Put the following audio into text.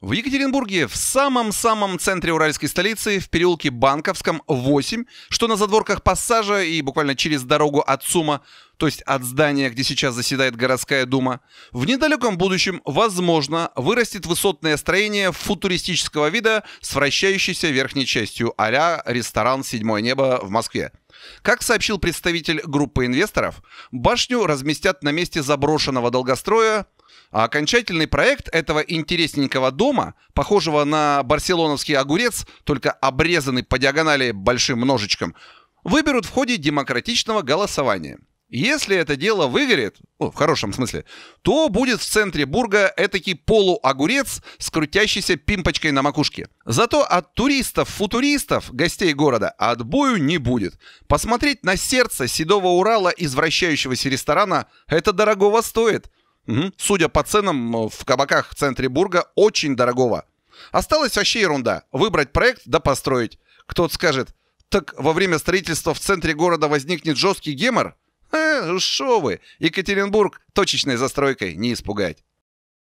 В Екатеринбурге, в самом-самом центре уральской столицы, в переулке Банковском 8, что на задворках пассажа и буквально через дорогу от Сума, то есть от здания, где сейчас заседает городская дума, в недалеком будущем, возможно, вырастет высотное строение футуристического вида с вращающейся верхней частью а ресторан «Седьмое небо» в Москве. Как сообщил представитель группы инвесторов, башню разместят на месте заброшенного долгостроя – а окончательный проект этого интересненького дома, похожего на барселоновский огурец, только обрезанный по диагонали большим ножичком, выберут в ходе демократичного голосования. Если это дело выгорит, ну, в хорошем смысле, то будет в центре Бурга этакий полуогурец с крутящейся пимпочкой на макушке. Зато от туристов-футуристов, гостей города, отбою не будет. Посмотреть на сердце седого Урала извращающегося ресторана это дорогого стоит – Угу. Судя по ценам э, в кабаках в центре Бурга, очень дорогого. Осталась вообще ерунда. Выбрать проект да построить. Кто-то скажет, так во время строительства в центре города возникнет жесткий гемор? Э, шо вы, Екатеринбург точечной застройкой не испугать.